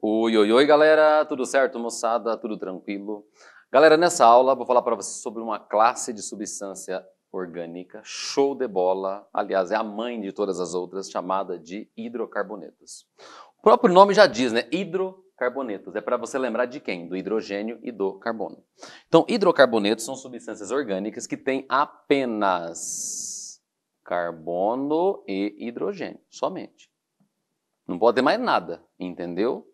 Oi, oi, oi, galera! Tudo certo, moçada? Tudo tranquilo? Galera, nessa aula vou falar para vocês sobre uma classe de substância orgânica, show de bola, aliás, é a mãe de todas as outras, chamada de hidrocarbonetos. O próprio nome já diz, né? Hidro Carbonetos É para você lembrar de quem? Do hidrogênio e do carbono. Então, hidrocarbonetos são substâncias orgânicas que têm apenas carbono e hidrogênio, somente. Não pode ter mais nada, entendeu?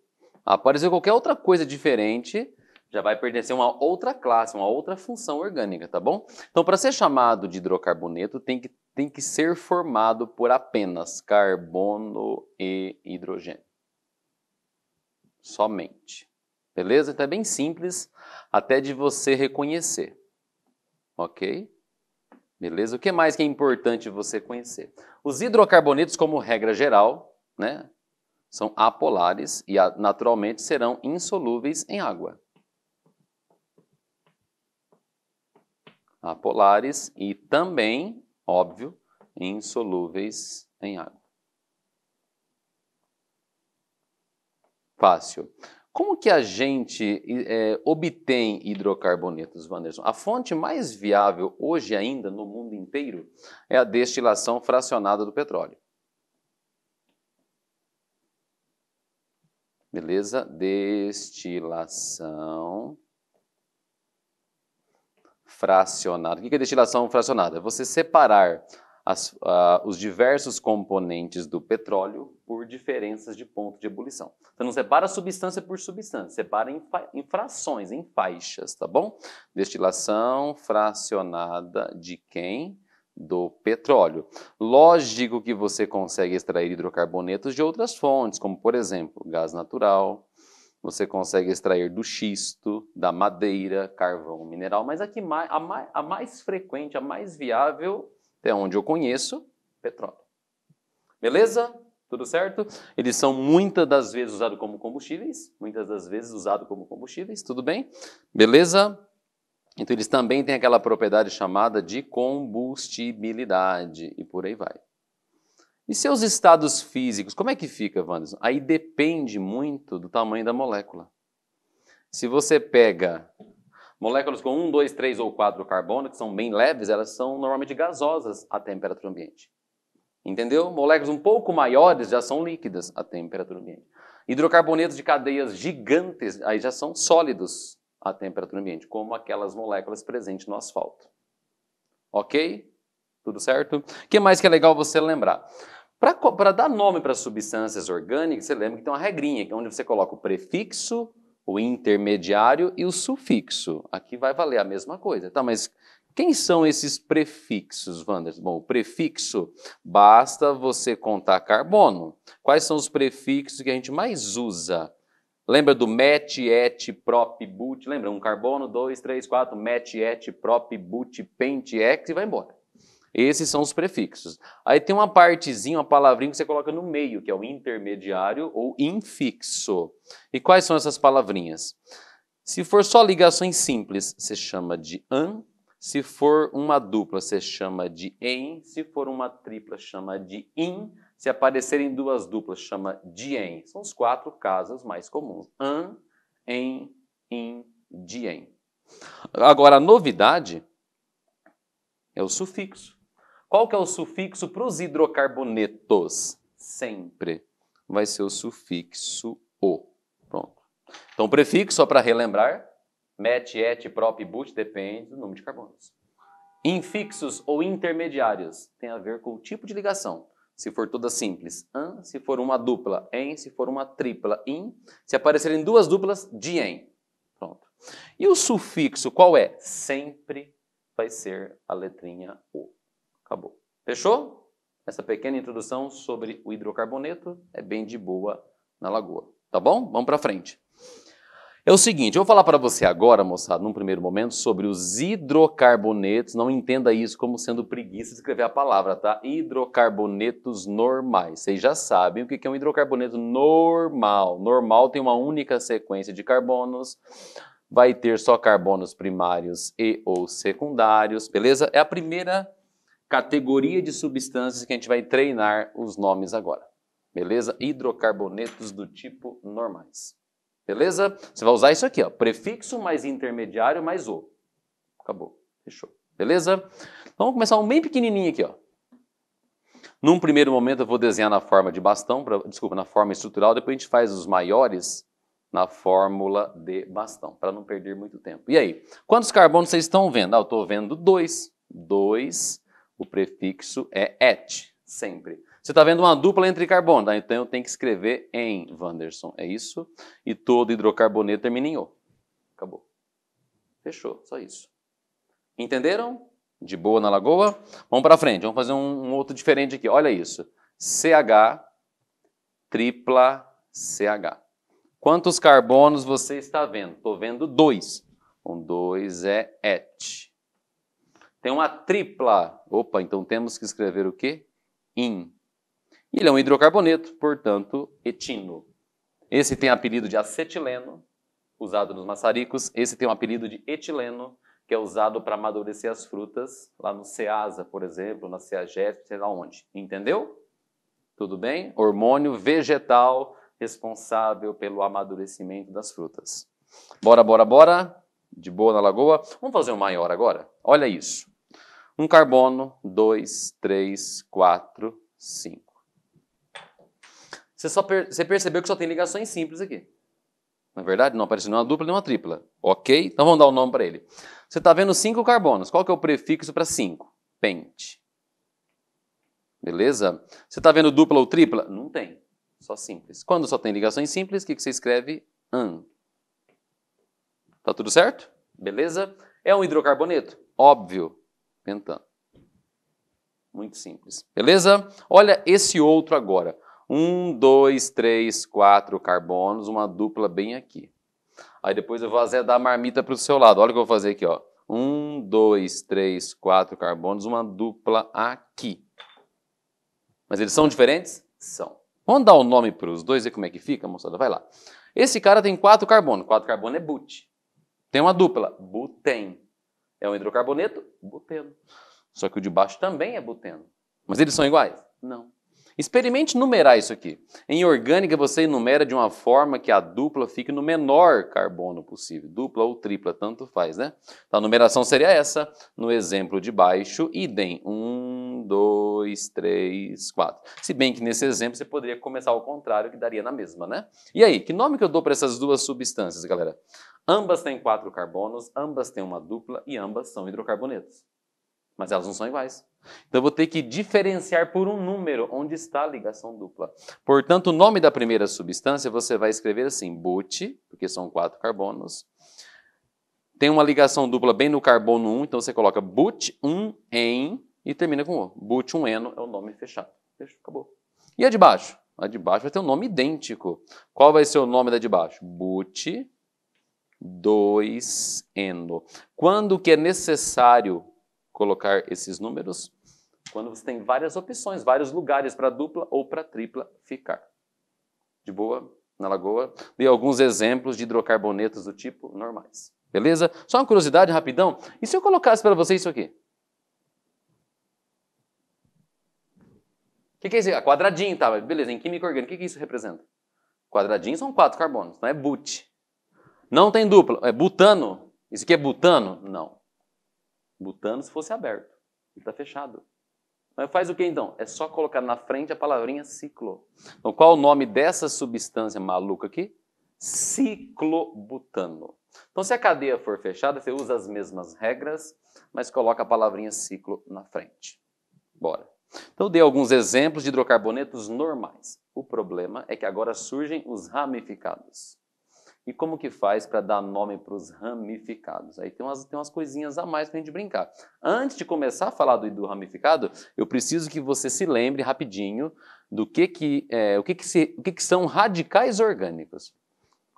Aparecer ah, qualquer outra coisa diferente, já vai pertencer a uma outra classe, uma outra função orgânica, tá bom? Então, para ser chamado de hidrocarboneto, tem que, tem que ser formado por apenas carbono e hidrogênio somente. Beleza? Então é bem simples até de você reconhecer. Ok? Beleza? O que mais que é importante você conhecer? Os hidrocarbonetos, como regra geral, né, são apolares e naturalmente serão insolúveis em água. Apolares e também, óbvio, insolúveis em água. Fácil. Como que a gente é, obtém hidrocarbonetos, Wanderson? A fonte mais viável hoje ainda no mundo inteiro é a destilação fracionada do petróleo. Beleza? Destilação fracionada. O que é destilação fracionada? É você separar as, uh, os diversos componentes do petróleo por diferenças de ponto de ebulição. Você então, não separa substância por substância, separa em, em frações, em faixas, tá bom? Destilação fracionada de quem? do petróleo. Lógico que você consegue extrair hidrocarbonetos de outras fontes, como por exemplo, gás natural, você consegue extrair do xisto, da madeira, carvão mineral, mas a, que mais, a, mais, a mais frequente, a mais viável até onde eu conheço, petróleo. Beleza? Tudo certo? Eles são muitas das vezes usados como combustíveis, muitas das vezes usados como combustíveis, tudo bem? Beleza? Então eles também têm aquela propriedade chamada de combustibilidade e por aí vai. E seus estados físicos, como é que fica, Wanderson? Aí depende muito do tamanho da molécula. Se você pega Moléculas com 1, 2, 3 ou 4 carbono, que são bem leves, elas são normalmente gasosas à temperatura ambiente. Entendeu? Moléculas um pouco maiores já são líquidas à temperatura ambiente. Hidrocarbonetos de cadeias gigantes aí já são sólidos à temperatura ambiente, como aquelas moléculas presentes no asfalto. Ok? Tudo certo? O que mais que é legal você lembrar? Para dar nome para substâncias orgânicas, você lembra que tem uma regrinha, que é onde você coloca o prefixo o intermediário e o sufixo. Aqui vai valer a mesma coisa. Tá, mas quem são esses prefixos, Wanders? Bom, o prefixo basta você contar carbono. Quais são os prefixos que a gente mais usa? Lembra do met, et, prop, but? Lembra? Um carbono, dois, três, quatro, met, et, prop, but, pent, ex e vai embora. Esses são os prefixos. Aí tem uma partezinha, uma palavrinha que você coloca no meio, que é o intermediário ou infixo. E quais são essas palavrinhas? Se for só ligações simples, você chama de an. Se for uma dupla, você chama de em. Se for uma tripla, chama de in. Se aparecerem duas duplas, chama de em. São os quatro casos mais comuns. An, em, in, de em. Agora, a novidade é o sufixo. Qual que é o sufixo para os hidrocarbonetos? Sempre vai ser o sufixo o. Pronto. Então, prefixo, só para relembrar, met, et, prop, but, depende do número de carbonos. Infixos ou intermediários tem a ver com o tipo de ligação. Se for toda simples, an, se for uma dupla, en. se for uma tripla, in. Se aparecerem duas duplas, de Pronto. E o sufixo qual é? Sempre vai ser a letrinha o. Acabou. Fechou? Essa pequena introdução sobre o hidrocarboneto é bem de boa na lagoa. Tá bom? Vamos para frente. É o seguinte, eu vou falar para você agora, moçada, num primeiro momento, sobre os hidrocarbonetos. Não entenda isso como sendo preguiça de escrever a palavra, tá? Hidrocarbonetos normais. Vocês já sabem o que é um hidrocarboneto normal. Normal tem uma única sequência de carbonos, vai ter só carbonos primários e ou secundários, beleza? É a primeira categoria de substâncias que a gente vai treinar os nomes agora. Beleza? Hidrocarbonetos do tipo normais. Beleza? Você vai usar isso aqui, ó. Prefixo mais intermediário mais o. Acabou. Fechou. Beleza? Então vamos começar um bem pequenininho aqui, ó. Num primeiro momento eu vou desenhar na forma de bastão, pra, desculpa, na forma estrutural, depois a gente faz os maiores na fórmula de bastão, para não perder muito tempo. E aí, quantos carbonos vocês estão vendo? Ah, eu estou vendo dois. Dois o prefixo é et, sempre. Você está vendo uma dupla entre carbono, tá? então eu tenho que escrever em Vanderson, é isso? E todo hidrocarboneto termina em O. Acabou. Fechou, só isso. Entenderam? De boa na lagoa? Vamos para frente, vamos fazer um, um, outro diferente aqui. Olha isso. CH tripla CH. Quantos carbonos você está vendo? Estou vendo dois. Um, dois é et tem uma tripla. Opa, então temos que escrever o quê? In. Ele é um hidrocarboneto, portanto, etino. Esse tem apelido de acetileno, usado nos maçaricos. Esse tem um apelido de etileno, que é usado para amadurecer as frutas, lá no CEASA, por exemplo, na CEAGEF, sei lá onde. Entendeu? Tudo bem? Hormônio vegetal responsável pelo amadurecimento das frutas. Bora, bora, bora. De boa na lagoa. Vamos fazer um maior agora? Olha isso. Um carbono, dois, três, quatro, cinco. Você, só per você percebeu que só tem ligações simples aqui. Na é verdade, não apareceu nenhuma dupla nem uma tripla. Ok? Então vamos dar um nome para ele. Você está vendo cinco carbonos. Qual que é o prefixo para cinco? Pente. Beleza? Você está vendo dupla ou tripla? Não tem. Só simples. Quando só tem ligações simples, o que, que você escreve? An. Tá tudo certo? Beleza? É um hidrocarboneto? Óbvio pentano. Muito simples. Beleza? Olha esse outro agora. Um, dois, três, quatro carbonos, uma dupla bem aqui. Aí depois eu vou azedar a marmita para o seu lado. Olha o que eu vou fazer aqui, ó. Um, dois, três, quatro carbonos, uma dupla aqui. Mas eles são diferentes? São. Vamos dar o um nome para os dois e como é que fica, moçada? Vai lá. Esse cara tem quatro carbonos. Quatro carbonos é but. Tem uma dupla, Buten. É um hidrocarboneto buteno. Só que o de baixo também é buteno. Mas eles são iguais? Não. Experimente numerar isso aqui. Em orgânica, você enumera de uma forma que a dupla fique no menor carbono possível, dupla ou tripla, tanto faz, né? Então, a numeração seria essa, no exemplo de baixo, idem. Um, dois, três, quatro. Se bem que nesse exemplo você poderia começar ao contrário, que daria na mesma, né? E aí, que nome que eu dou para essas duas substâncias, galera? Ambas têm quatro carbonos, ambas têm uma dupla e ambas são hidrocarbonetos. Mas elas não são iguais. Então eu vou ter que diferenciar por um número onde está a ligação dupla. Portanto, o nome da primeira substância você vai escrever assim: but porque são quatro carbonos. Tem uma ligação dupla bem no carbono 1, então você coloca but 1 em e termina com O. But 1 eno é o nome fechado. Fechou, acabou. E a de baixo? A de baixo vai ter um nome idêntico. Qual vai ser o nome da de baixo? But 2 eno. Quando que é necessário colocar esses números? Quando você tem várias opções, vários lugares para dupla ou para tripla ficar. De boa? Na lagoa? Dei alguns exemplos de hidrocarbonetos do tipo normais. Beleza? Só uma curiosidade rapidão. E se eu colocasse para você isso aqui? O que, que, é isso? Ah, quadradinho, tá? Beleza, em química orgânica, o que, que isso representa? Quadradinho são quatro carbonos, não é but. Não tem dupla, é butano. Isso aqui é butano? Não. Butano se fosse aberto. Ele está fechado. Mas faz o que então? É só colocar na frente a palavrinha ciclo. Então, qual é o nome dessa substância maluca aqui? Ciclobutano. Então, se a cadeia for fechada, você usa as mesmas regras, mas coloca a palavrinha ciclo na frente. Bora. Então, eu dei alguns exemplos de hidrocarbonetos normais. O problema é que agora surgem os ramificados. E como que faz para dar nome para os ramificados? Aí tem umas, tem umas coisinhas a mais para a gente brincar. Antes de começar a falar do, do ramificado, eu preciso que você se lembre rapidinho do que, que, é, o que, que, se, o que, que são radicais orgânicos.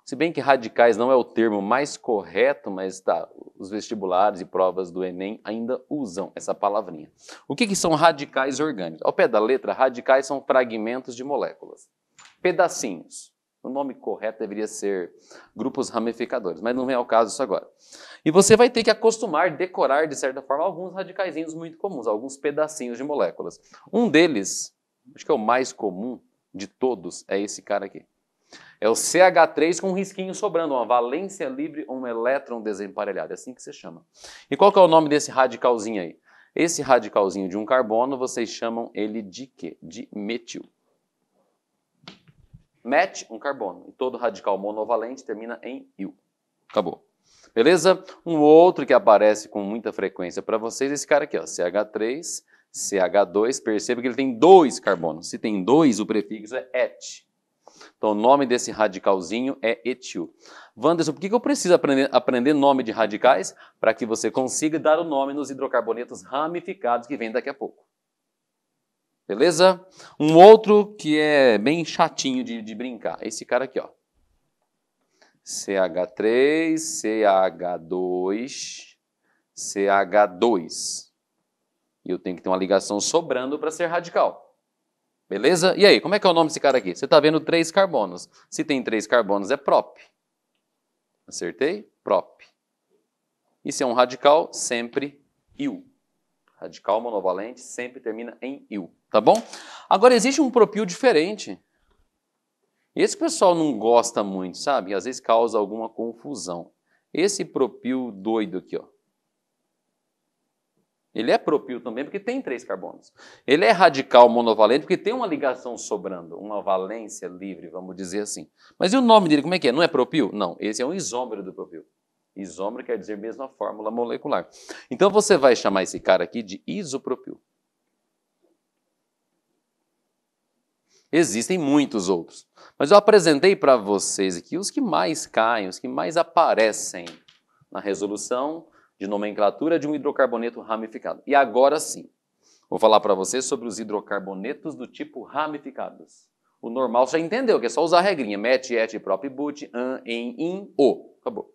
Se bem que radicais não é o termo mais correto, mas tá, os vestibulares e provas do Enem ainda usam essa palavrinha. O que, que são radicais orgânicos? Ao pé da letra, radicais são fragmentos de moléculas, pedacinhos. O nome correto deveria ser grupos ramificadores, mas não é o caso isso agora. E você vai ter que acostumar, decorar, de certa forma, alguns radicaizinhos muito comuns, alguns pedacinhos de moléculas. Um deles, acho que é o mais comum de todos, é esse cara aqui. É o CH3 com um risquinho sobrando, uma valência livre, um elétron desemparelhado. É assim que se chama. E qual que é o nome desse radicalzinho aí? Esse radicalzinho de um carbono, vocês chamam ele de quê? De metil mete um carbono. E todo radical monovalente termina em il. Acabou. Beleza? Um outro que aparece com muita frequência para vocês é esse cara aqui, ó, CH3, CH2. Perceba que ele tem dois carbonos. Se tem dois, o prefixo é et. Então, o nome desse radicalzinho é etil. Wanderson, por que eu preciso aprender, aprender nome de radicais? Para que você consiga dar o nome nos hidrocarbonetos ramificados que vem daqui a pouco. Beleza? Um outro que é bem chatinho de, de brincar. Esse cara aqui, ó. CH3, CH2, CH2. E eu tenho que ter uma ligação sobrando para ser radical. Beleza? E aí, como é que é o nome desse cara aqui? Você está vendo três carbonos. Se tem três carbonos, é prop. Acertei? Prop. E é um radical, sempre iu radical monovalente sempre termina em il, tá bom? Agora existe um propil diferente. Esse pessoal não gosta muito, sabe? Às vezes causa alguma confusão. Esse propil doido aqui, ó. Ele é propil também porque tem três carbonos. Ele é radical monovalente porque tem uma ligação sobrando, uma valência livre, vamos dizer assim. Mas e o nome dele, como é que é? Não é propil? Não, esse é um isômero do propil. Isômero quer dizer mesma fórmula molecular. Então você vai chamar esse cara aqui de isopropil. Existem muitos outros, mas eu apresentei para vocês aqui os que mais caem, os que mais aparecem na resolução de nomenclatura de um hidrocarboneto ramificado. E agora sim, vou falar para vocês sobre os hidrocarbonetos do tipo ramificados. O normal já entendeu, que é só usar a regrinha. Met, et, prop, but, an, em, in, o. Acabou.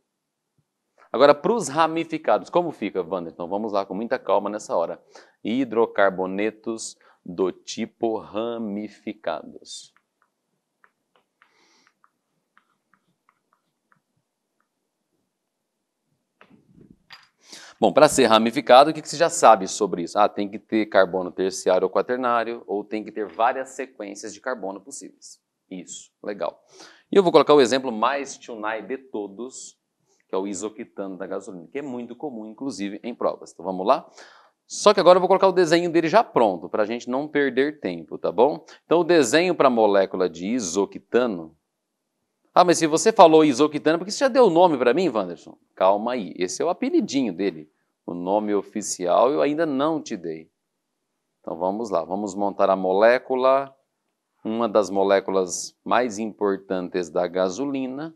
Agora, para os ramificados, como fica, Wander? Então vamos lá com muita calma nessa hora. Hidrocarbonetos do tipo ramificados. Bom, para ser ramificado, o que, que você já sabe sobre isso? Ah, tem que ter carbono terciário ou quaternário, ou tem que ter várias sequências de carbono possíveis. Isso, legal. E eu vou colocar o exemplo mais tunai de todos, que é o isoquitano da gasolina, que é muito comum, inclusive, em provas. Então vamos lá? Só que agora eu vou colocar o desenho dele já pronto, para a gente não perder tempo, tá bom? Então o desenho para a molécula de isoquitano... Ah, mas se você falou isoquitano, porque você já deu o nome para mim, Wanderson? Calma aí, esse é o apelidinho dele. O nome oficial eu ainda não te dei. Então vamos lá, vamos montar a molécula, uma das moléculas mais importantes da gasolina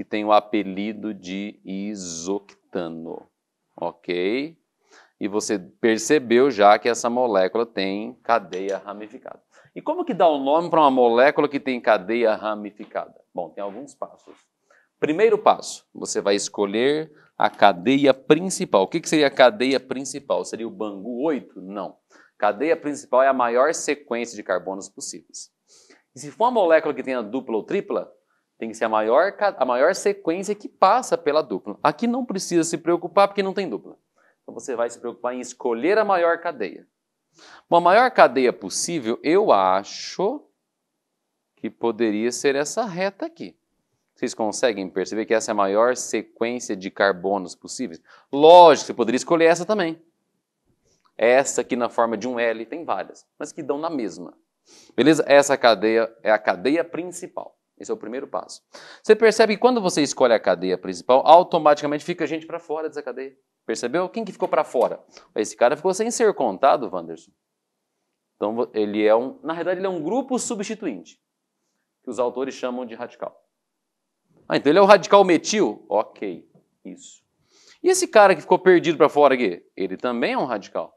que tem o apelido de isoctano, ok? E você percebeu já que essa molécula tem cadeia ramificada. E como que dá o um nome para uma molécula que tem cadeia ramificada? Bom, tem alguns passos. Primeiro passo, você vai escolher a cadeia principal. O que, que seria a cadeia principal? Seria o Bangu 8? Não. Cadeia principal é a maior sequência de carbonos possíveis. E se for uma molécula que tenha dupla ou tripla, tem que ser a maior, a maior sequência que passa pela dupla. Aqui não precisa se preocupar porque não tem dupla. Então você vai se preocupar em escolher a maior cadeia. Uma maior cadeia possível, eu acho que poderia ser essa reta aqui. Vocês conseguem perceber que essa é a maior sequência de carbonos possíveis? Lógico, você poderia escolher essa também. Essa aqui na forma de um L, tem várias, mas que dão na mesma. Beleza? Essa cadeia é a cadeia principal. Esse é o primeiro passo. Você percebe que quando você escolhe a cadeia principal, automaticamente fica gente para fora dessa cadeia. Percebeu? Quem que ficou para fora? Esse cara ficou sem ser contado, Wanderson. Então ele é um, na realidade ele é um grupo substituinte, que os autores chamam de radical. Ah, então ele é o radical metil? OK, isso. E esse cara que ficou perdido para fora aqui, ele também é um radical.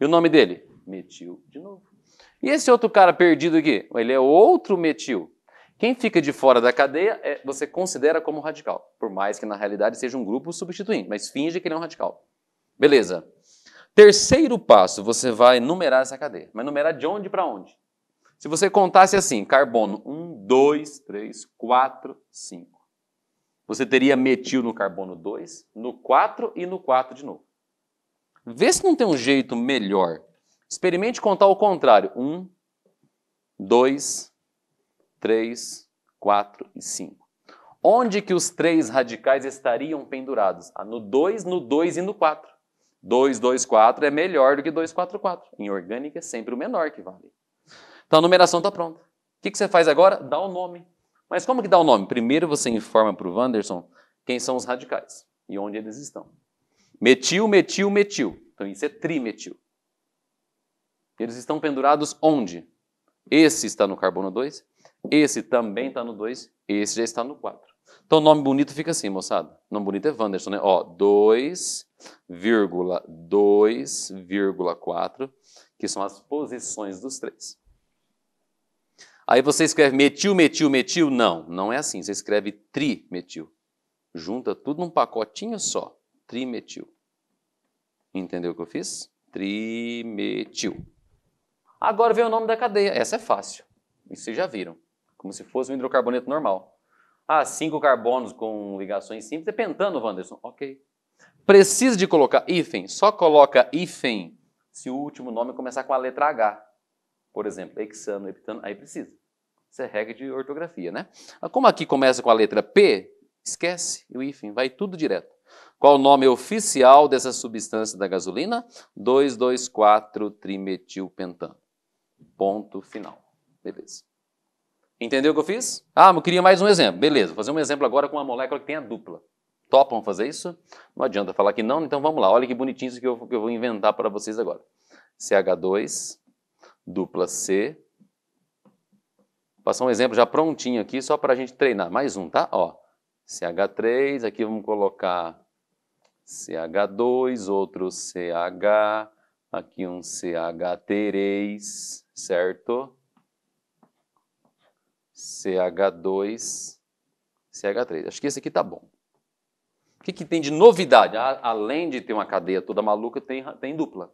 E o nome dele? Metil de novo. E esse outro cara perdido aqui, ele é outro metil. Quem fica de fora da cadeia é, você considera como radical, por mais que na realidade seja um grupo substituindo, mas finge que ele é um radical. Beleza. Terceiro passo, você vai numerar essa cadeia. Mas numerar de onde para onde? Se você contasse assim, carbono 1, 2, 3, 4, 5. Você teria metil no carbono 2, no 4 e no 4 de novo. Vê se não tem um jeito melhor. Experimente contar o contrário. 1, 2, 3. 3, 4 e 5. Onde que os três radicais estariam pendurados? Ah, no 2, no 2 e no 4. 2, 2, 4 é melhor do que 2, 4, 4. Em orgânica é sempre o menor que vale. Então a numeração está pronta. O que, que você faz agora? Dá o nome. Mas como que dá o nome? Primeiro você informa para o Wanderson quem são os radicais e onde eles estão. Metil, metil, metil. Então isso é trimetil. Eles estão pendurados onde? Esse está no carbono 2, esse também está no 2, esse já está no 4. Então o nome bonito fica assim, moçada. O nome bonito é Wanderson, né? Ó, 2,2,4, que são as posições dos três. Aí você escreve metil, metil, metil. Não, não é assim. Você escreve trimetil. Junta tudo num pacotinho só. Trimetil. Entendeu o que eu fiz? Trimetil. Agora vem o nome da cadeia. Essa é fácil. Isso vocês já viram como se fosse um hidrocarboneto normal. Ah, cinco carbonos com ligações simples é pentano, Wanderson. Ok. Precisa de colocar hífen. Só coloca hífen se o último nome começar com a letra H. Por exemplo, hexano, heptano, aí precisa. Isso é regra de ortografia, né? Ah, como aqui começa com a letra P, esquece o hífen, vai tudo direto. Qual o nome oficial dessa substância da gasolina? 2,2,4-trimetilpentano. Ponto final. Beleza. Entendeu o que eu fiz? Ah, eu queria mais um exemplo. Beleza, vou fazer um exemplo agora com uma molécula que tem a dupla. Topam fazer isso? Não adianta falar que não, então vamos lá. Olha que bonitinho isso que eu, que eu vou inventar para vocês agora. CH2, dupla C. Vou passar um exemplo já prontinho aqui, só para a gente treinar. Mais um, tá? Ó, CH3, aqui vamos colocar CH2, outro CH, aqui um CH3, certo? CH2, CH3. Acho que esse aqui está bom. O que, que tem de novidade? A, além de ter uma cadeia toda maluca, tem, tem dupla.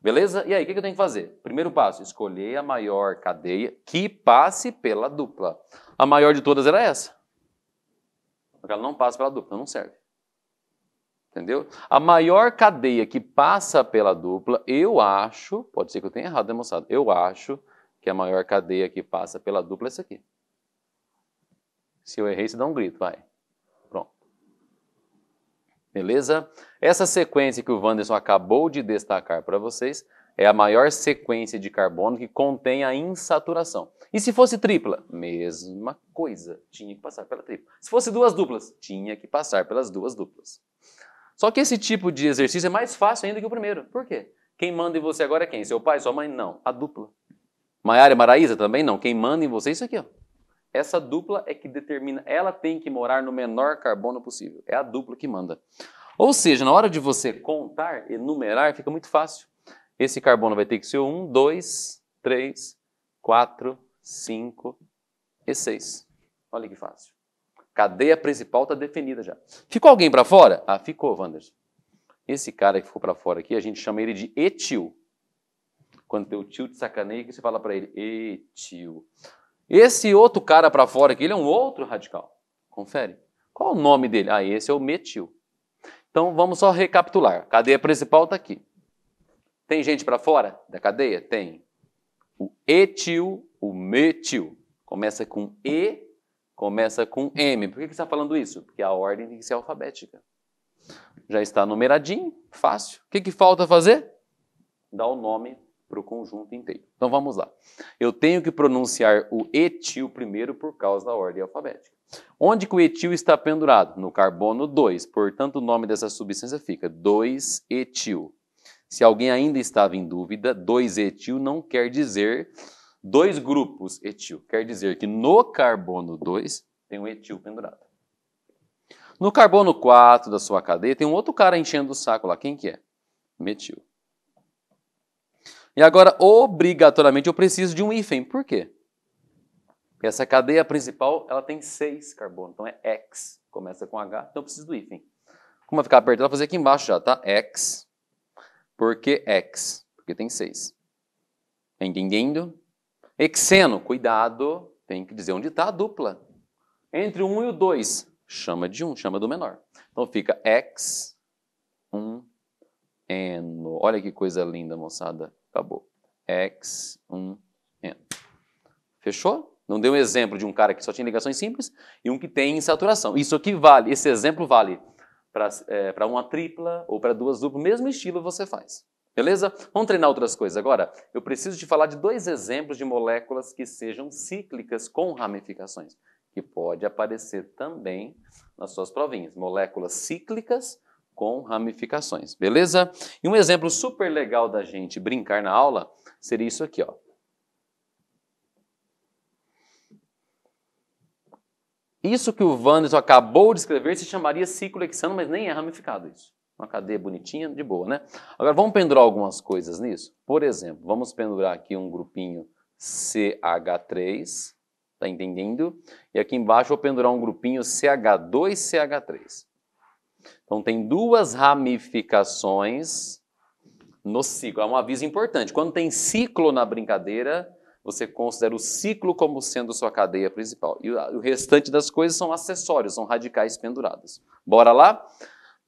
Beleza? E aí, o que, que eu tenho que fazer? Primeiro passo, escolher a maior cadeia que passe pela dupla. A maior de todas era essa. Ela não passa pela dupla, então não serve. Entendeu? A maior cadeia que passa pela dupla, eu acho, pode ser que eu tenha errado, demonstrado. Né, eu acho que a maior cadeia que passa pela dupla é essa aqui. Se eu errei, você dá um grito, vai. Pronto. Beleza? Essa sequência que o Wanderson acabou de destacar para vocês é a maior sequência de carbono que contém a insaturação. E se fosse tripla? Mesma coisa, tinha que passar pela tripla. Se fosse duas duplas, tinha que passar pelas duas duplas. Só que esse tipo de exercício é mais fácil ainda que o primeiro. Por quê? Quem manda em você agora é quem? Seu pai, sua mãe? Não, a dupla. Maiara e Maraísa também não. Quem manda em você é isso aqui, ó. Essa dupla é que determina, ela tem que morar no menor carbono possível. É a dupla que manda. Ou seja, na hora de você contar, enumerar, fica muito fácil. Esse carbono vai ter que ser 1, 2, 3, 4, 5 e 6. Olha que fácil. Cadeia principal está definida já. Ficou alguém para fora? Ah, ficou, Wanderson. Esse cara que ficou para fora aqui, a gente chama ele de etil. Quando teu tio te sacaneia, que você fala para ele? e tio. Esse outro cara para fora aqui, ele é um outro radical. Confere. Qual o nome dele? Ah, esse é o metil. Então vamos só recapitular. Cadeia principal está aqui. Tem gente para fora da cadeia? Tem. O etil, o metil. Começa com E, começa com M. Por que, que você está falando isso? Porque a ordem tem que ser alfabética. Já está numeradinho, fácil. O que, que falta fazer? Dar o nome para o conjunto inteiro. Então vamos lá. Eu tenho que pronunciar o etil primeiro por causa da ordem alfabética. Onde que o etil está pendurado? No carbono 2. Portanto, o nome dessa substância fica 2-etil. Se alguém ainda estava em dúvida, 2-etil não quer dizer dois grupos etil. Quer dizer que no carbono 2 tem um etil pendurado. No carbono 4 da sua cadeia tem um outro cara enchendo o saco lá. Quem que é? Metil. E agora, obrigatoriamente, eu preciso de um hífen. Por quê? Porque essa cadeia principal ela tem seis carbonos, então é X. Começa com H, então eu preciso do hífen. Como vai ficar apertado, vou fazer aqui embaixo já, tá? X. Por que X? Porque tem seis. Tá entendendo? Hexeno, cuidado, tem que dizer onde está a dupla. Entre o 1 um e o 2, chama de 1, um, chama do menor. Então fica X, 1, um, eno. Olha que coisa linda, moçada acabou. X, 1, Fechou? Não dei um exemplo de um cara que só tinha ligações simples e um que tem saturação. Isso aqui vale, esse exemplo vale para é, uma tripla ou para duas duplas, mesmo estilo você faz. Beleza? Vamos treinar outras coisas. Agora, eu preciso te falar de dois exemplos de moléculas que sejam cíclicas com ramificações, que pode aparecer também nas suas provinhas. Moléculas cíclicas com ramificações, beleza? E um exemplo super legal da gente brincar na aula seria isso aqui, ó. Isso que o Wanderson acabou de escrever se chamaria ciclo hexano, mas nem é ramificado isso. Uma cadeia bonitinha, de boa, né? Agora vamos pendurar algumas coisas nisso. Por exemplo, vamos pendurar aqui um grupinho CH3, tá entendendo? E aqui embaixo vou pendurar um grupinho CH2, CH3. Então tem duas ramificações no ciclo. É um aviso importante. Quando tem ciclo na brincadeira, você considera o ciclo como sendo sua cadeia principal. E o restante das coisas são acessórios, são radicais pendurados. Bora lá?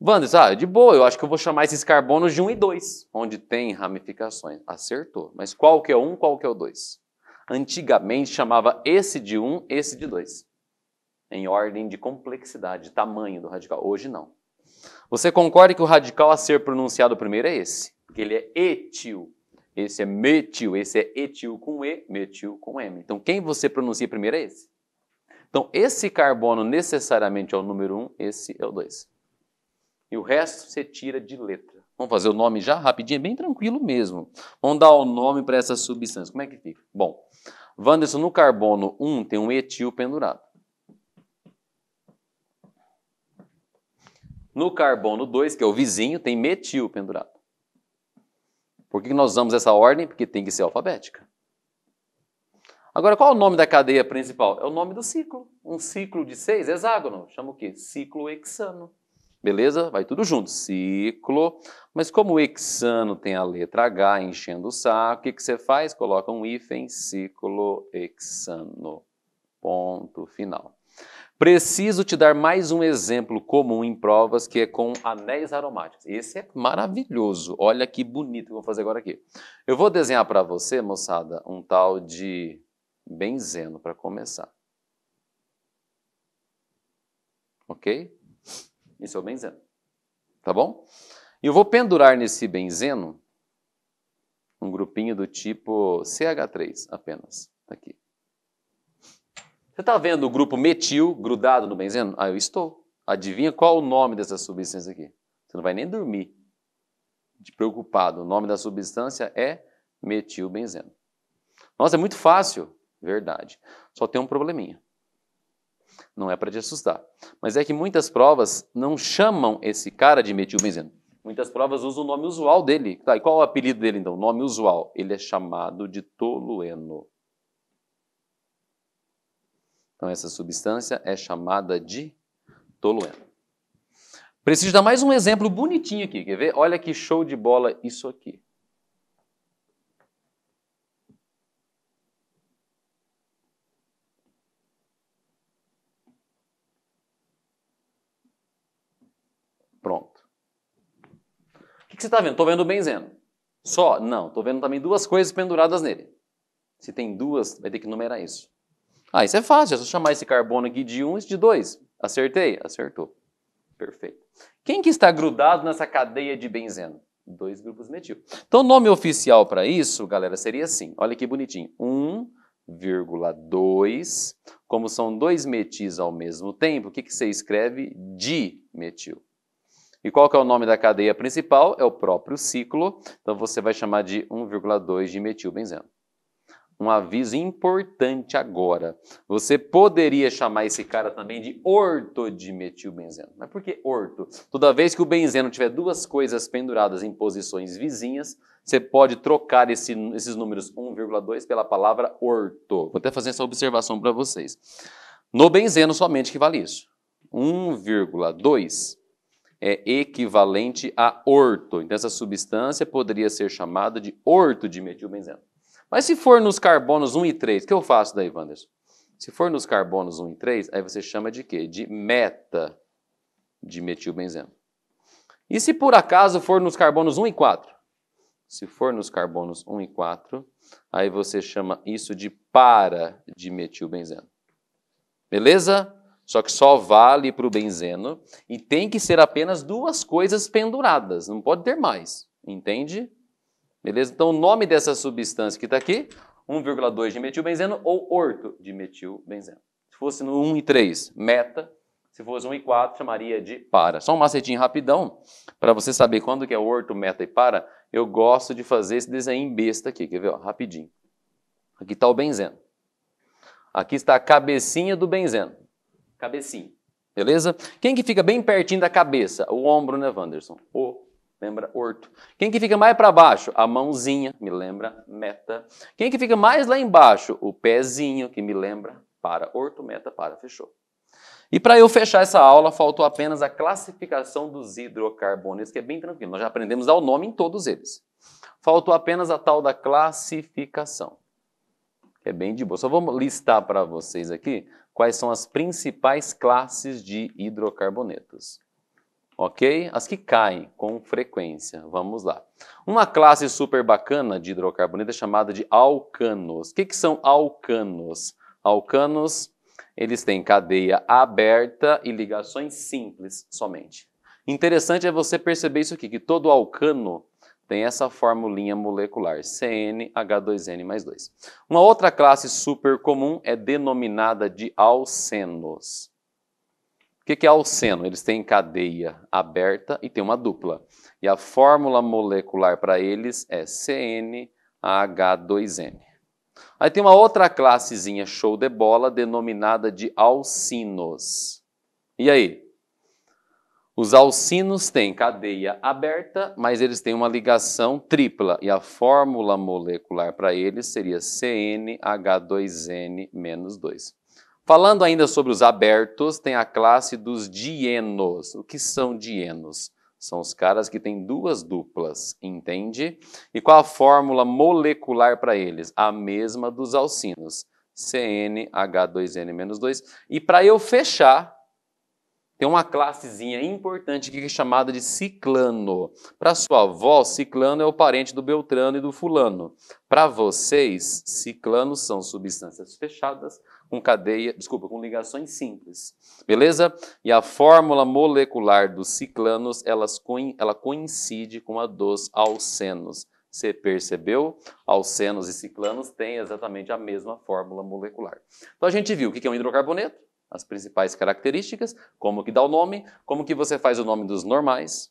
Wanders, ah, de boa, eu acho que eu vou chamar esses carbonos de 1 e 2, onde tem ramificações. Acertou. Mas qual que é o 1, qual que é o 2? Antigamente chamava esse de 1, esse de 2. Em ordem de complexidade, tamanho do radical. Hoje não. Você concorda que o radical a ser pronunciado primeiro é esse? Porque ele é etil. Esse é metil, esse é etil com E, metil com M. Então quem você pronuncia primeiro é esse. Então esse carbono necessariamente é o número 1, um, esse é o 2. E o resto você tira de letra. Vamos fazer o nome já rapidinho, é bem tranquilo mesmo. Vamos dar o nome para essa substância. Como é que fica? Bom, Wanderson, no carbono 1 tem um etil pendurado. No carbono 2, que é o vizinho, tem metil pendurado. Por que nós usamos essa ordem? Porque tem que ser alfabética. Agora, qual é o nome da cadeia principal? É o nome do ciclo. Um ciclo de seis hexágono. Chama o quê? Ciclo hexano. Beleza? Vai tudo junto. Ciclo. Mas como o hexano tem a letra H enchendo o saco, o que, que você faz? Coloca um hífen ciclo hexano. Ponto final. Preciso te dar mais um exemplo comum em provas que é com anéis aromáticos. Esse é maravilhoso. Olha que bonito que eu vou fazer agora aqui. Eu vou desenhar para você, moçada, um tal de benzeno para começar. Ok? Isso é o benzeno. Tá bom? E eu vou pendurar nesse benzeno um grupinho do tipo CH3 apenas. Tá aqui. Você está vendo o grupo metil grudado no benzeno? Ah, eu estou. Adivinha qual o nome dessa substância aqui? Você não vai nem dormir de preocupado. O nome da substância é metilbenzeno. Nossa, é muito fácil. Verdade. Só tem um probleminha. Não é para te assustar. Mas é que muitas provas não chamam esse cara de metilbenzeno. Muitas provas usam o nome usual dele. Tá, e qual é o apelido dele, então? O nome usual. Ele é chamado de tolueno. Então, essa substância é chamada de tolueno. Preciso dar mais um exemplo bonitinho aqui, quer ver? Olha que show de bola isso aqui. Pronto. O que, que você está vendo? Estou vendo o benzeno. Só? Não, estou vendo também duas coisas penduradas nele. Se tem duas, vai ter que numerar isso. Ah, isso é fácil, é só chamar esse carbono aqui de 1 um, e de 2. Acertei? Acertou. Perfeito. Quem que está grudado nessa cadeia de benzeno? Dois grupos metil. Então, o nome oficial para isso, galera, seria assim. Olha que bonitinho. 1,2. Como são dois metis ao mesmo tempo, o que, que você escreve? Dimetil. E qual que é o nome da cadeia principal? É o próprio ciclo. Então, você vai chamar de 1,2 dimetilbenzeno um aviso importante agora. Você poderia chamar esse cara também de ortodimetilbenzeno. Mas por que orto? Toda vez que o benzeno tiver duas coisas penduradas em posições vizinhas, você pode trocar esse, esses números 1,2 pela palavra orto. Vou até fazer essa observação para vocês. No benzeno somente que vale isso. 1,2 é equivalente a orto. Então essa substância poderia ser chamada de ortodimetilbenzeno. Mas se for nos carbonos 1 e 3, o que eu faço daí, Wanderson? Se for nos carbonos 1 e 3, aí você chama de quê? De meta de metilbenzeno. E se por acaso for nos carbonos 1 e 4? Se for nos carbonos 1 e 4, aí você chama isso de para de metilbenzeno. Beleza? Só que só vale para o benzeno e tem que ser apenas duas coisas penduradas, não pode ter mais, entende? Beleza? Então, o nome dessa substância que está aqui, 1,2 de metilbenzeno ou orto de metilbenzeno. Se fosse no 1 e 3, meta. Se fosse 1 e 4, chamaria de para. Só um macetinho rapidão, para você saber quando que é orto, meta e para. Eu gosto de fazer esse desenho besta aqui, quer ver? Ó, rapidinho. Aqui está o benzeno. Aqui está a cabecinha do benzeno. Cabecinha. Beleza? Quem que fica bem pertinho da cabeça? O ombro, né, Wanderson? O lembra orto. Quem que fica mais para baixo? A mãozinha, me lembra meta. Quem que fica mais lá embaixo? O pezinho, que me lembra para. Orto, meta, para, fechou. E para eu fechar essa aula, faltou apenas a classificação dos hidrocarbonetos, que é bem tranquilo. Nós já aprendemos a dar o nome em todos eles. Faltou apenas a tal da classificação, que é bem de boa. Só vamos listar para vocês aqui quais são as principais classes de hidrocarbonetos ok? As que caem com frequência. Vamos lá. Uma classe super bacana de hidrocarboneto é chamada de alcanos. O que, que são alcanos? Alcanos, eles têm cadeia aberta e ligações simples somente. Interessante é você perceber isso aqui, que todo alcano tem essa formulinha molecular, CnH2n mais 2. Uma outra classe super comum é denominada de alcenos. O que é alceno? Eles têm cadeia aberta e tem uma dupla. E a fórmula molecular para eles é CnH2n. Aí tem uma outra classezinha show de bola denominada de alcinos. E aí? Os alcinos têm cadeia aberta, mas eles têm uma ligação tripla e a fórmula molecular para eles seria CnH2n-2. Falando ainda sobre os abertos, tem a classe dos dienos. O que são dienos? São os caras que têm duas duplas, entende? E qual a fórmula molecular para eles? A mesma dos alcinos, CnH2n-2. E para eu fechar, tem uma classezinha importante que é chamada de ciclano. Para sua avó, ciclano é o parente do beltrano e do fulano. Para vocês, ciclanos são substâncias fechadas com cadeia, desculpa, com ligações simples. Beleza? E a fórmula molecular dos ciclanos, elas, ela coincide com a dos alcenos. Você percebeu? Alcenos e ciclanos têm exatamente a mesma fórmula molecular. Então a gente viu o que é um hidrocarboneto, as principais características, como que dá o nome, como que você faz o nome dos normais,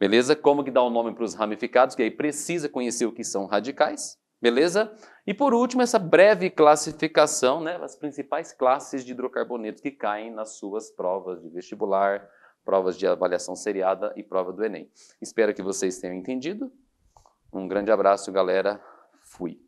beleza? Como que dá o nome para os ramificados, que aí precisa conhecer o que são radicais, Beleza? E por último, essa breve classificação, né, as principais classes de hidrocarbonetos que caem nas suas provas de vestibular, provas de avaliação seriada e prova do Enem. Espero que vocês tenham entendido. Um grande abraço, galera. Fui.